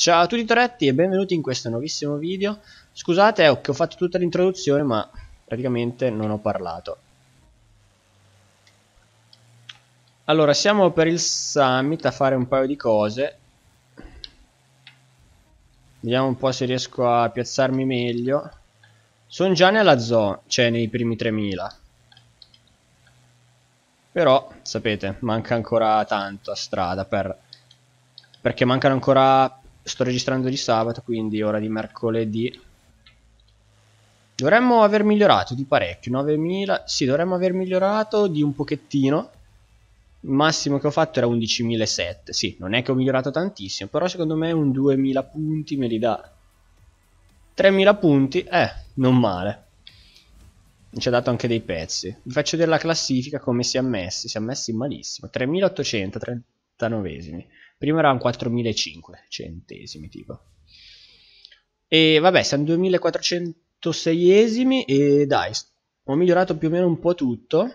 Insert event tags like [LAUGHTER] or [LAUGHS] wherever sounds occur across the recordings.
Ciao a tutti Toretti e benvenuti in questo nuovissimo video Scusate che ho fatto tutta l'introduzione ma praticamente non ho parlato Allora siamo per il summit a fare un paio di cose Vediamo un po' se riesco a piazzarmi meglio Sono già nella zona, cioè nei primi 3000 Però, sapete, manca ancora tanto a strada per... Perché mancano ancora sto registrando di sabato, quindi ora di mercoledì. Dovremmo aver migliorato di parecchio, 9.000, sì, dovremmo aver migliorato di un pochettino. Il massimo che ho fatto era 11.700, sì, non è che ho migliorato tantissimo, però secondo me un 2.000 punti me li dà. 3.000 punti, eh, non male. Ci ha dato anche dei pezzi. Vi faccio vedere la classifica come si è messi, si è messi malissimo. 3.839esimi prima erano 4.500 centesimi tipo. E vabbè, siamo 2406esimi e dai, ho migliorato più o meno un po' tutto.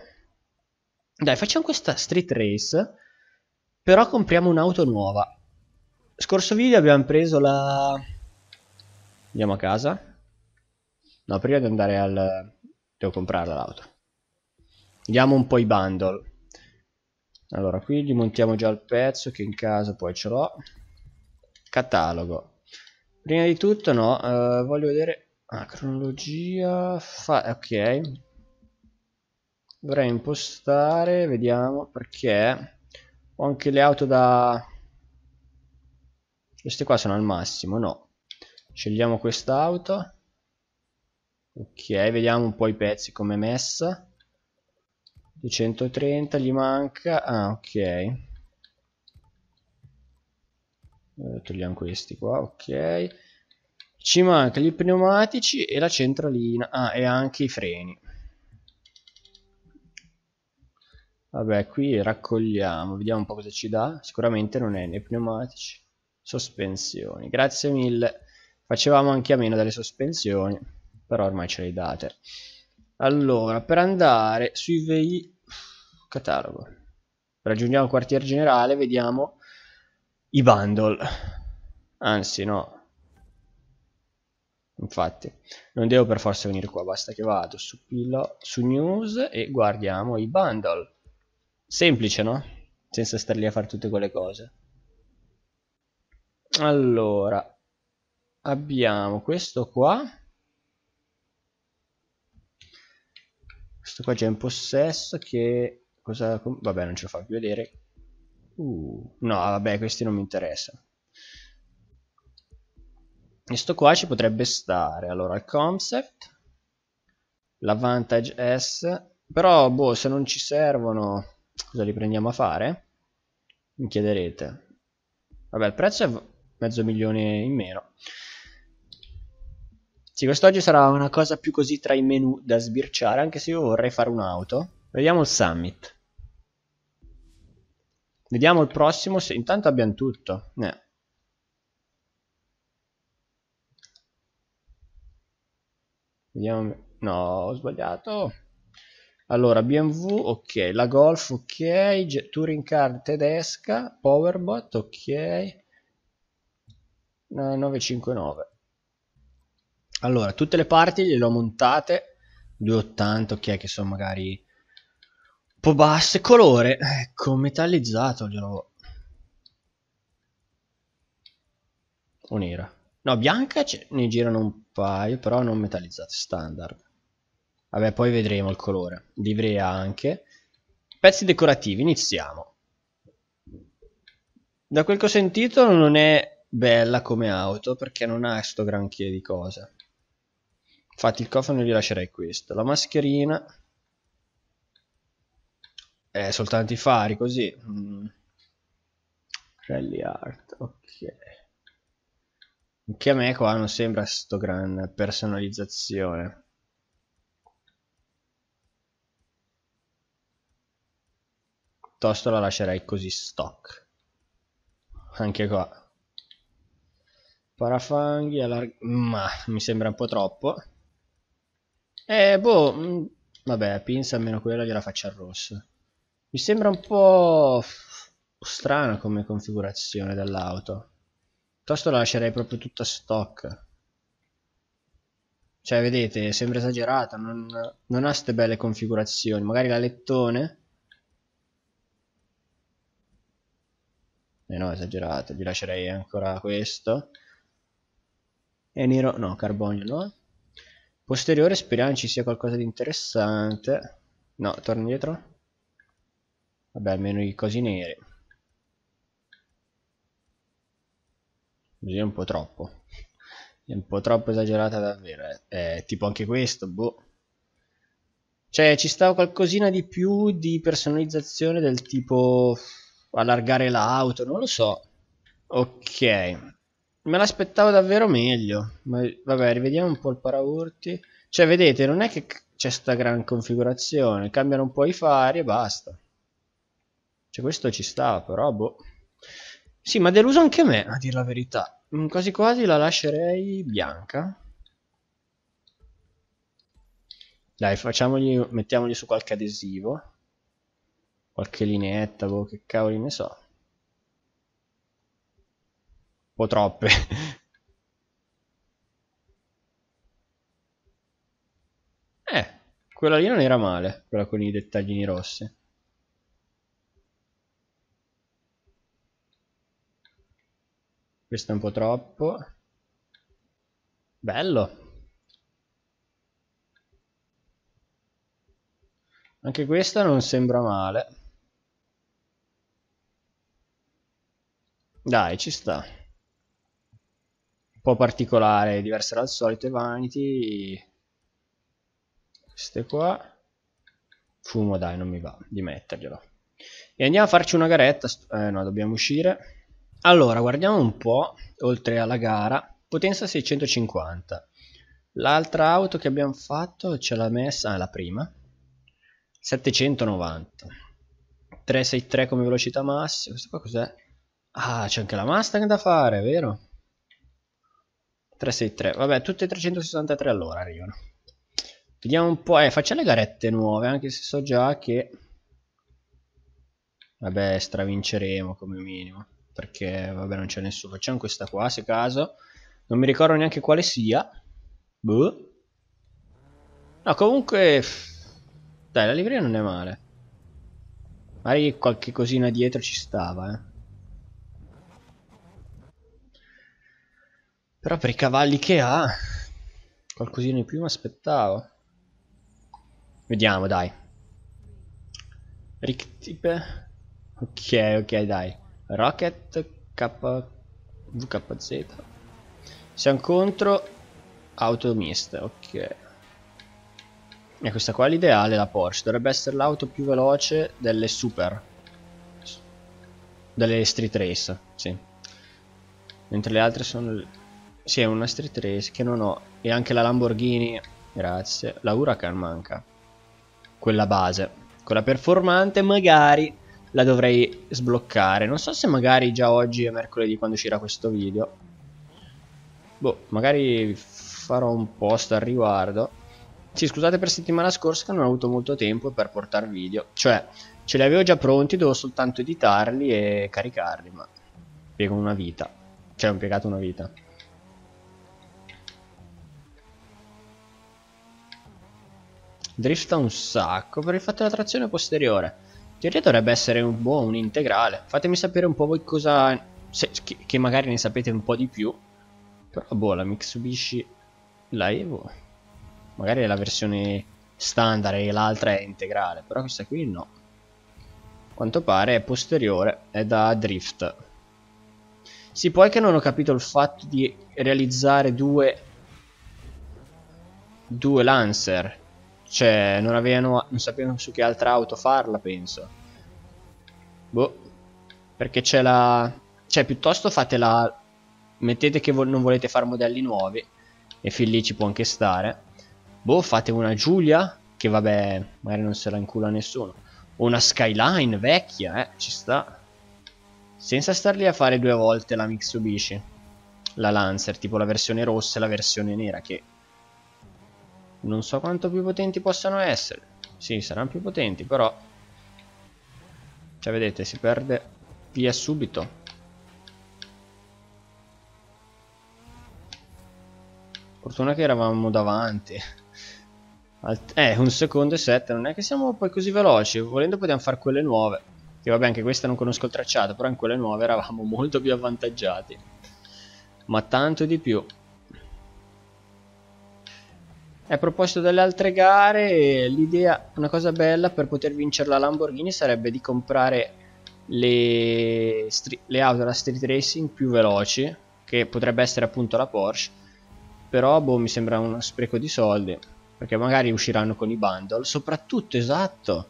Dai, facciamo questa street race, però compriamo un'auto nuova. Scorso video abbiamo preso la... Andiamo a casa. No, prima di andare al... Devo comprare l'auto. Vediamo un po' i bundle allora qui gli montiamo già il pezzo che in caso poi ce l'ho catalogo prima di tutto no eh, voglio vedere ah, cronologia fa ok dovrei impostare vediamo perché ho anche le auto da queste qua sono al massimo no scegliamo quest'auto ok vediamo un po' i pezzi come è messa 130 gli manca ah ok eh, togliamo questi qua ok ci manca gli pneumatici e la centralina ah e anche i freni vabbè qui raccogliamo vediamo un po' cosa ci dà sicuramente non è né pneumatici sospensioni grazie mille facevamo anche a meno delle sospensioni però ormai ce le date allora per andare sui veicoli Catalogo. Raggiungiamo il quartier generale, vediamo i bundle. Anzi, no. Infatti, non devo per forza venire qua, basta che vado su, pilo, su news e guardiamo i bundle. Semplice, no? Senza star lì a fare tutte quelle cose. Allora, abbiamo questo qua. Questo qua già in possesso che Cosa... Vabbè, non ce lo fa più vedere. Uh, no, vabbè, questi non mi interessano. Questo qua ci potrebbe stare. Allora, il concept. L'avantage S. Però, boh, se non ci servono... Cosa li prendiamo a fare? Mi chiederete. Vabbè, il prezzo è mezzo milione in meno. Sì, quest'oggi sarà una cosa più così tra i menu da sbirciare, anche se io vorrei fare un'auto. Vediamo il summit. Vediamo il prossimo, se intanto abbiamo tutto. Eh. Vediamo... No, ho sbagliato. Allora, BMW, ok. La Golf, ok. Touring Car tedesca. Powerbot, ok. 959. Allora, tutte le parti le ho montate. 280, ok, che sono magari po' basse, colore, ecco, metallizzato glielo... O nera. No, bianca ne girano un paio, però non metallizzate, standard. Vabbè, poi vedremo il colore. Livrea anche. Pezzi decorativi, iniziamo. Da quel che ho sentito non è bella come auto, perché non ha sto granché di cose. Infatti il cofano gli lascerei questo. La mascherina eh, soltanto i fari così mm. rally art ok Anche a me qua non sembra sto gran personalizzazione piuttosto la lascerei così stock anche qua parafanghi ma mi sembra un po' troppo eh boh mh, mm, vabbè pinza almeno quella gliela faccio al rosso mi sembra un po' strana come configurazione dell'auto. Piuttosto la lascerei proprio tutta stock. Cioè, vedete, sembra esagerata, non, non ha ste belle configurazioni. Magari la lettone. Eh no, esagerato, gli lascerei ancora questo. E nero, no, carbonio no. Posteriore speriamo ci sia qualcosa di interessante. No, torna indietro vabbè almeno i cosi nere così è un po' troppo è un po' troppo esagerata davvero eh. Eh, tipo anche questo boh cioè ci stava qualcosina di più di personalizzazione del tipo allargare l'auto non lo so ok me l'aspettavo davvero meglio ma vabbè rivediamo un po' il paraurti cioè vedete non è che c'è sta gran configurazione cambiano un po' i fari e basta cioè questo ci sta, però boh. Sì, ma deluso anche me, a dire la verità. Mm, quasi quasi la lascerei bianca. Dai, facciamogli, mettiamogli su qualche adesivo. Qualche lineetta, boh, che cavoli ne so. Un po' troppe. [LAUGHS] eh, quella lì non era male, quella con i dettaglini rossi. questo è un po' troppo bello anche questa non sembra male dai ci sta un po' particolare diversa dal solito vanity queste qua fumo dai non mi va di metterglielo e andiamo a farci una garetta eh no dobbiamo uscire allora, guardiamo un po', oltre alla gara, potenza 650. L'altra auto che abbiamo fatto ce l'ha messa, ah, la prima, 790. 363 come velocità massima, questo qua cos'è? Ah, c'è anche la Mustang da fare, vero? 363, vabbè, tutte 363 all'ora arrivano. Vediamo un po', eh, facciamo le garette nuove, anche se so già che... Vabbè, stravinceremo come minimo perché vabbè non c'è nessuno. Facciamo questa qua se caso. Non mi ricordo neanche quale sia. Boh. No, comunque... Dai, la livrea non è male. Magari qualche cosina dietro ci stava, eh. Però per i cavalli che ha... Qualcosina di più mi aspettavo. Vediamo, dai. Rictipe. Ok, ok, dai. Rocket K VKZ siamo contro auto miste ok e questa qua è l'ideale la Porsche dovrebbe essere l'auto più veloce delle super delle street race sì mentre le altre sono sì è una street race che non ho e anche la Lamborghini grazie la Huracan manca quella base quella performante magari la dovrei sbloccare. Non so se magari già oggi è mercoledì quando uscirà questo video. Boh, magari farò un post al riguardo. Sì, scusate per settimana scorsa che non ho avuto molto tempo per portare video. Cioè, ce li avevo già pronti, devo soltanto editarli e caricarli, ma piego una vita. Cioè, ho impiegato una vita. Drifta un sacco per il fatto della trazione posteriore teoria dovrebbe essere un buon un integrale. Fatemi sapere un po' voi cosa... Se, che, che, magari ne sapete un po' di più. Però boh, la Mitsubishi... La boh, Magari è la versione standard e l'altra è integrale. Però questa qui no. Quanto pare è posteriore, è da drift. Sì, poi che non ho capito il fatto di realizzare due... Due Lancer cioè, non avevano... non sapevano su che altra auto farla, penso. Boh. Perché c'è la... Cioè, piuttosto fatela... Mettete che vo non volete fare modelli nuovi. E fin lì ci può anche stare. Boh, fate una Giulia. Che vabbè, magari non se la incula nessuno. O una Skyline vecchia, eh. Ci sta. Senza star lì a fare due volte la Mitsubishi. La Lancer, tipo la versione rossa e la versione nera, che non so quanto più potenti possano essere sì saranno più potenti però cioè vedete si perde via subito fortuna che eravamo davanti Alt eh un secondo e sette non è che siamo poi così veloci volendo potevamo fare quelle nuove che vabbè anche questa non conosco il tracciato però in quelle nuove eravamo molto più avvantaggiati ma tanto di più e a proposito delle altre gare, l'idea, una cosa bella per poter vincere la Lamborghini sarebbe di comprare le, le auto da street racing più veloci, che potrebbe essere appunto la Porsche, però boh, mi sembra uno spreco di soldi, perché magari usciranno con i bundle, soprattutto esatto,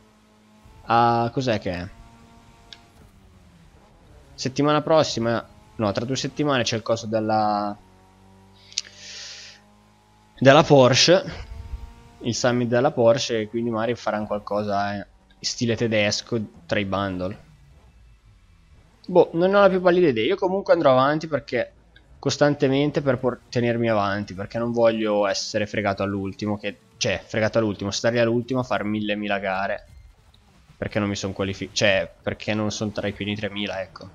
a cos'è che è? Settimana prossima, no, tra due settimane c'è il coso della della Porsche, il summit della Porsche, e quindi magari faranno qualcosa in eh, stile tedesco tra i bundle. Boh, non ho la più pallida idea, io comunque andrò avanti perché costantemente per tenermi avanti, perché non voglio essere fregato all'ultimo, che cioè, fregato all'ultimo, stare all'ultimo a far mille mila gare. Perché non mi sono qualificato, cioè, perché non sono tra i primi 3000, ecco.